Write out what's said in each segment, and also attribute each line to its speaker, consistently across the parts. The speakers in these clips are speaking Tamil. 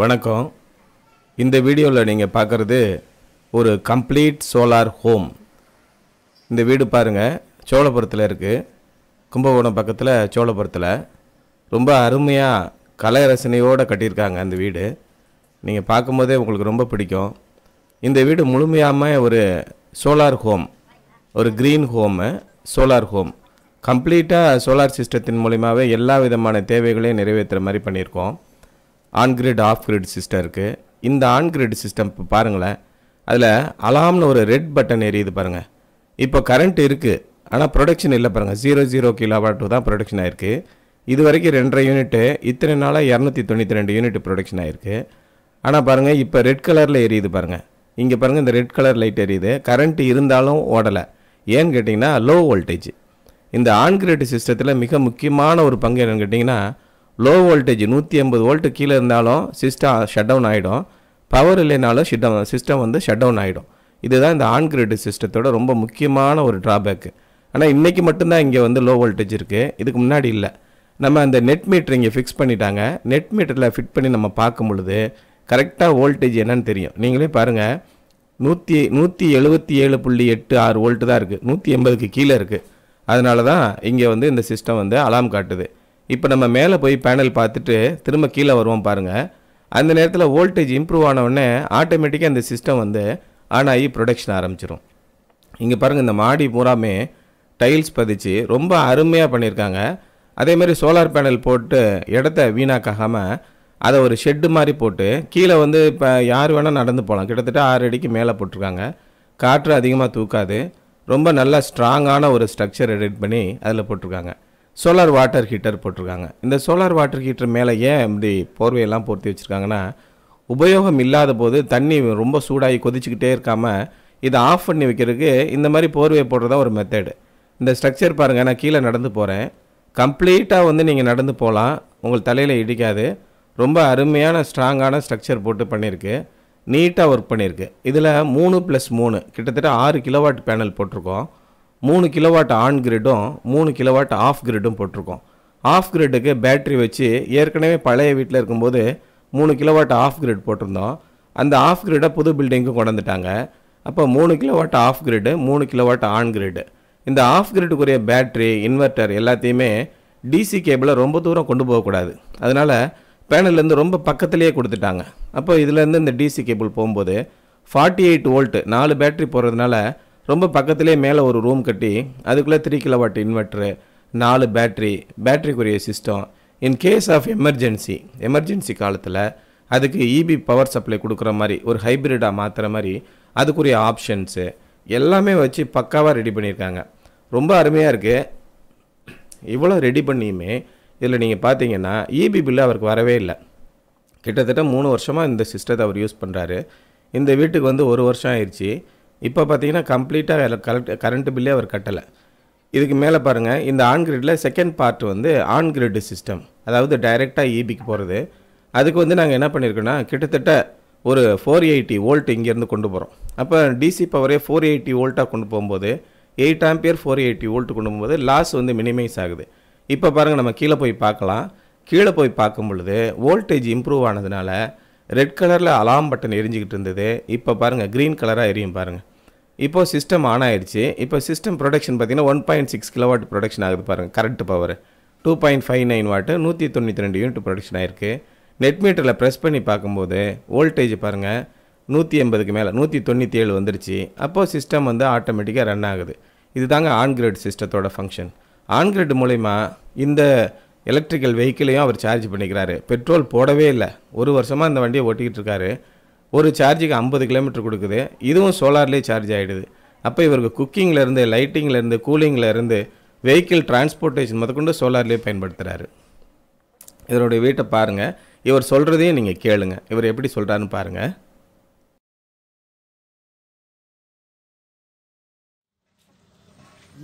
Speaker 1: வணக்கம் இந்த வீடியோவில் நீங்கள் பார்க்குறது ஒரு கம்ப்ளீட் சோலார் ஹோம் இந்த வீடு பாருங்கள் சோழபுரத்தில் இருக்குது கும்பகோணம் பக்கத்தில் சோழபுரத்தில் ரொம்ப அருமையாக கலை ரசனையோடு கட்டியிருக்காங்க அந்த வீடு நீங்கள் பார்க்கும்போதே உங்களுக்கு ரொம்ப பிடிக்கும் இந்த வீடு முழுமையாமல் ஒரு சோலார் ஹோம் ஒரு க்ரீன் ஹோமு சோலார் ஹோம் கம்ப்ளீட்டாக சோலார் சிஸ்டத்தின் மூலிமாவே எல்லா விதமான தேவைகளையும் நிறைவேற்றுற மாதிரி பண்ணியிருக்கோம் on grid off grid system இருக்குது இந்த ஆன் கிரிட் சிஸ்டம் இப்போ பாருங்களேன் அதில் அலாம்னு ஒரு ரெட் பட்டன் எரியுது பாருங்கள் இப்போ கரண்ட் இருக்குது ஆனால் ப்ரொடக்ஷன் இல்லை பாருங்கள் ஜீரோ ஜீரோ கிலோவாட்டு தான் ப்ரொடக்ஷன் ஆகிருக்கு இது வரைக்கும் ரெண்டரை யூனிட்டு இத்தனை நாளாக இரநூத்தி தொண்ணூற்றி ரெண்டு யூனிட் ப்ரொடக்ஷன் ஆகிருக்கு ஆனால் பாருங்கள் இப்போ ரெட் கலரில் எரியுது பாருங்கள் இங்கே பாருங்கள் இந்த ரெட் கலர் லைட் எரியுது கரண்ட் இருந்தாலும் ஓடலை ஏன்னு கேட்டிங்கன்னா லோ வோல்டேஜ் இந்த ஆன்கிரேட் சிஸ்டத்தில் மிக முக்கியமான ஒரு பங்கு என்னென்னு கேட்டிங்கன்னா லோ வோல்டேஜ் நூற்றி எண்பது வோல்ட்டு கீழே இருந்தாலும் சிஸ்டம் ஷட் டவுன் ஆகிடும் பவர் இல்லைனாலும் ஷிடம் சிஸ்டம் வந்து ஷட் டவுன் ஆகிடும் இதுதான் இந்த ஆன் கிரிட் சிஸ்டத்தோட ரொம்ப முக்கியமான ஒரு ட்ராபேக்கு ஆனால் இன்றைக்கி மட்டும்தான் இங்கே வந்து லோ வோல்டேஜ் இருக்குது இதுக்கு முன்னாடி இல்லை நம்ம அந்த நெட் மீட்ரு இங்கே ஃபிக்ஸ் பண்ணிட்டாங்க நெட் மீட்டரில் ஃபிட் பண்ணி நம்ம பார்க்கும் பொழுது கரெக்டாக வோல்டேஜ் என்னன்னு தெரியும் நீங்களே பாருங்கள் நூற்றி நூற்றி எழுபத்தி ஏழு புள்ளி எட்டு ஆறு வோல்ட்டு தான் இருக்குது நூற்றி எண்பதுக்கு கீழே இருக்குது அதனால தான் இங்கே வந்து இந்த சிஸ்டம் வந்து அலாம் காட்டுது இப்போ நம்ம மேலே போய் பேனல் பார்த்துட்டு திரும்ப கீழே வருவோம் பாருங்கள் அந்த நேரத்தில் வோல்டேஜ் இம்ப்ரூவ் ஆனவுடனே ஆட்டோமேட்டிக்காக அந்த சிஸ்டம் வந்து ஆன் ஆகி ப்ரொடக்ஷன் ஆரம்பிச்சிடும் இங்கே பாருங்கள் இந்த மாடி பூராமே டைல்ஸ் பதிச்சு ரொம்ப அருமையாக பண்ணியிருக்காங்க மாதிரி சோலார் பேனல் போட்டு இடத்த வீணாக்காகாமல் அதை ஒரு ஷெட்டு மாதிரி போட்டு கீழே வந்து இப்போ யார் வேணால் நடந்து போகலாம் கிட்டத்தட்ட ஆறு அடிக்கு மேலே போட்டிருக்காங்க காற்று அதிகமாக தூக்காது ரொம்ப நல்லா ஸ்ட்ராங்கான ஒரு ஸ்ட்ரக்சர் எடிட் பண்ணி அதில் போட்டிருக்காங்க சோலார் வாட்டர் ஹீட்டர் போட்டிருக்காங்க இந்த சோலார் வாட்டர் ஹீட்டர் மேலே ஏன் இப்படி போர்வையெல்லாம் பொருத்தி வச்சுருக்காங்கன்னா உபயோகம் இல்லாத போது தண்ணி ரொம்ப சூடாகி கொதிச்சுக்கிட்டே இருக்காமல் இதை ஆஃப் பண்ணி வைக்கிறதுக்கு இந்த மாதிரி போர்வையை போடுறதா ஒரு மெத்தடு இந்த ஸ்ட்ரக்சர் பாருங்கள் நான் கீழே நடந்து போகிறேன் கம்ப்ளீட்டாக வந்து நீங்கள் நடந்து போகலாம் உங்கள் தலையில் இடிக்காது ரொம்ப அருமையான ஸ்ட்ராங்கான ஸ்ட்ரக்சர் போட்டு பண்ணியிருக்கு நீட்டாக ஒர்க் பண்ணியிருக்கு இதில் மூணு ப்ளஸ் மூணு கிட்டத்தட்ட ஆறு கிலோவாட் பேனல் போட்டிருக்கோம் மூணு கிலோவாட் ஆன் கிரிட்டும் மூணு கிலோவாட் ஆஃப் கிரிடும் போட்டிருக்கோம் ஆஃப் கிரிட்டுக்கு பேட்ரி வச்சு ஏற்கனவே பழைய வீட்டில் இருக்கும்போது மூணு கிலோவாட் ஆஃப் கிரிட் போட்டிருந்தோம் அந்த ஆஃப் கிரிடை புது பில்டிங்க்கு கொண்டுட்டாங்க அப்போ மூணு கிலோவாட் ஆஃப் கிரிட்டு மூணு கிலோவாட் ஆன் கிரிடு இந்த ஆஃப் கிரிட்டுக்குரிய பேட்ரி இன்வெர்ட்டர் எல்லாத்தையுமே டிசி கேபிளை ரொம்ப தூரம் கொண்டு போகக்கூடாது அதனால் பேனல்லேருந்து ரொம்ப பக்கத்துலேயே கொடுத்துட்டாங்க அப்போ இதுலேருந்து இந்த டிசி கேபிள் போகும்போது ஃபார்ட்டி எயிட் வோல்ட்டு நாலு பேட்ரி போடுறதுனால ரொம்ப பக்கத்துலேயே மேலே ஒரு ரூம் கட்டி அதுக்குள்ளே த்ரீ கிலோ வாட் இன்வெர்ட்ரு நாலு பேட்ரி பேட்ரிக்குரிய system in case of emergency emergency காலத்தில் அதுக்கு இபி பவர் சப்ளை கொடுக்குற மாதிரி ஒரு ஹைப்ரிடாக மாற்றுற மாதிரி அதுக்குரிய ஆப்ஷன்ஸு எல்லாமே வச்சு பக்காவாக ரெடி பண்ணியிருக்காங்க ரொம்ப அருமையாக இருக்குது இவ்வளோ ரெடி பண்ணியுமே இதில் நீங்கள் பார்த்தீங்கன்னா இபி e பில்லு அவருக்கு வரவே இல்லை கிட்டத்தட்ட மூணு வருஷமாக இந்த சிஸ்டத்தை அவர் யூஸ் பண்ணுறாரு இந்த வீட்டுக்கு வந்து ஒரு வருஷம் ஆயிடுச்சு இப்போ பார்த்தீங்கன்னா கம்ப்ளீட்டாக அதில் கரெக்ட் கரண்ட் பில்லே அவர் கட்டலை இதுக்கு மேலே பாருங்கள் இந்த ஆன் கிரிட்டில் செகண்ட் பார்ட் வந்து ஆன் கிரிட் சிஸ்டம் அதாவது டைரெக்டாக ஈபிக்கு e போகிறது அதுக்கு வந்து நாங்கள் என்ன பண்ணியிருக்கோன்னா கிட்டத்தட்ட ஒரு ஃபோர் எயிட்டி வோல்ட் இங்கேருந்து கொண்டு போகிறோம் அப்போ டிசி பவரே ஃபோர் எயிட்டி வோல்ட்டாக கொண்டு போகும்போது eight ampere four eighty volt கொண்டு போகும்போது லாஸ் வந்து மினிமைஸ் ஆகுது இப்போ பாருங்கள் நம்ம கீழே போய் பார்க்கலாம் கீழே போய் பார்க்கும் பொழுது வோல்டேஜ் இம்ப்ரூவ் ஆனதுனால ரெட் கலரில் அலாம் பட்டன் எரிஞ்சிக்கிட்டு இருந்தது இப்போ பாருங்கள் க்ரீன் கலராக எரியும் பாருங்கள் இப்போது சிஸ்டம் ஆன் ஆயிடுச்சு இப்போ சிஸ்டம் ப்ரொடக்ஷன் பார்த்திங்கன்னா one point six kilowatt production ஆகுது பாருங்கள் current power two point five nine watt நூற்றி தொண்ணூற்றி ரெண்டு யூனிட் ப்ரொடக்ஷன் ஆயிருக்கு நெட் மீட்டரில் ப்ரெஸ் பண்ணி பார்க்கும்போது வோல்டேஜ் பாருங்கள் நூற்றி எண்பதுக்கு மேலே நூற்றி தொண்ணூற்றி ஏழு வந்துருச்சு அப்போது சிஸ்டம் வந்து ஆட்டோமேட்டிக்காக ரன் ஆகுது இது தாங்க ஆன்கிரேட் சிஸ்டத்தோட ஃபங்க்ஷன் ஆன்கிரேட் மூலிமா இந்த எலக்ட்ரிக்கல் வெஹிக்கிளையும் அவர் சார்ஜ் பண்ணிக்கிறாரு பெட்ரோல் போடவே இல்லை ஒரு வருஷமாக இந்த வண்டியை ஓட்டிக்கிட்டு இருக்காரு ஒரு சார்ஜுக்கு ஐம்பது கிலோமீட்டர் கொடுக்குது இதுவும் சோலார்லேயே சார்ஜ் ஆகிடுது அப்போ இவருக்கு குக்கிங்லேருந்து லைட்டிங்லேருந்து கூலிங்லேருந்து வெஹிக்கிள் டிரான்ஸ்போர்ட்டேஷன் முதற்கொண்டு சோலார்லேயே பயன்படுத்துகிறாரு இவருடைய வீட்டை பாருங்கள் இவர் சொல்கிறதையும் நீங்கள் கேளுங்கள் இவர் எப்படி சொல்கிறாருன்னு பாருங்கள்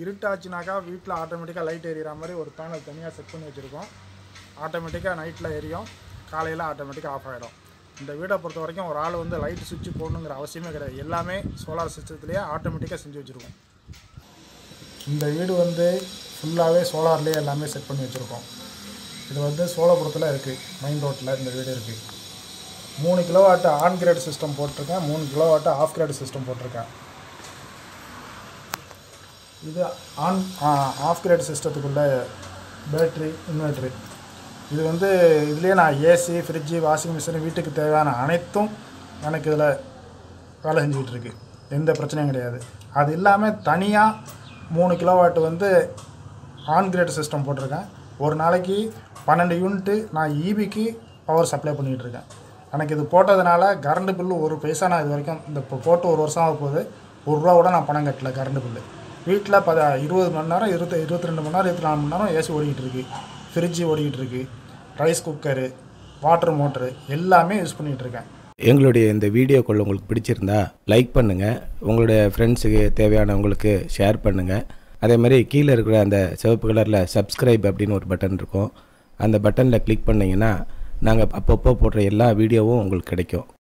Speaker 2: இருட்டாச்சுனாக்கா வீட்டில் ஆட்டோமேட்டிக்காக லைட் எரியற மாதிரி ஒரு பேனல் தனியாக செட் பண்ணி வச்சுருக்கோம் ஆட்டோமேட்டிக்காக நைட்டில் எரியும் காலையில் ஆட்டோமேட்டிக்காக ஆஃப் ஆகிடும் இந்த வீடை பொறுத்த வரைக்கும் ஒரு ஆள் வந்து லைட் சுவிட்சு போடணுங்கிற அவசியமே கிடையாது எல்லாமே சோலார் சிஸ்டத்துலேயே ஆட்டோமேட்டிக்காக செஞ்சு வச்சுருக்கோம் இந்த வீடு வந்து ஃபுல்லாகவே சோலார்லேயே எல்லாமே செட் பண்ணி வச்சுருக்கோம் இது வந்து சோழபுரத்தில் இருக்குது மெயின் ரோட்டில் இந்த வீடு இருக்குது மூணு கிலோவாட்டு ஆன் கிரேட் சிஸ்டம் போட்டிருக்கேன் மூணு கிலோவாட்டு ஆஃப் கிரேட் சிஸ்டம் போட்டிருக்கேன் இது ஆன் ஆஃப் கிரேட் சிஸ்டத்துக்குள்ளே பேட்ரி இன்வெர்ட்ரு இது வந்து இதுலேயே நான் ஏசி ஃப்ரிட்ஜு வாஷிங் மிஷின் வீட்டுக்கு தேவையான அனைத்தும் எனக்கு இதில் வேலை செஞ்சுக்கிட்டுருக்கு எந்த பிரச்சனையும் கிடையாது அது இல்லாமல் தனியாக மூணு வாட்டு வந்து ஆன் கிரேட் சிஸ்டம் போட்டிருக்கேன் ஒரு நாளைக்கு பன்னெண்டு யூனிட்டு நான் ஈபிக்கு e பவர் சப்ளை இருக்கேன் எனக்கு இது போட்டதுனால கரண்ட் பில்லு ஒரு பைசா நான் இது வரைக்கும் இந்த போட்டு ஒரு வருஷம் ஆக போகுது ஒரு ரூபா கூட நான் பணம் கட்டல கரண்ட் பில்லு வீட்டில் பத இருபது மணி நேரம் இருபத்தி இருபத்தி ரெண்டு மணி நேரம் இருபத்தி நாலு மணி நேரம் ஏசி ஓடிக்கிட்டு இருக்குது ஃப்ரிட்ஜு ஓடிக்கிட்டு இருக்குது ரைஸ் குக்கரு வாட்டர் மோட்ரு எல்லாமே யூஸ் பண்ணிகிட்டு இருக்கேன்
Speaker 1: எங்களுடைய இந்த வீடியோ கால் உங்களுக்கு பிடிச்சிருந்தா லைக் பண்ணுங்கள் உங்களுடைய ஃப்ரெண்ட்ஸுக்கு தேவையானவங்களுக்கு ஷேர் பண்ணுங்கள் அதே மாதிரி கீழே இருக்கிற அந்த சிவப்பு கலரில் சப்ஸ்கிரைப் அப்படின்னு ஒரு பட்டன் இருக்கும் அந்த பட்டனில் கிளிக் பண்ணிங்கன்னா நாங்கள் அப்பப்போ போடுற எல்லா வீடியோவும் உங்களுக்கு கிடைக்கும்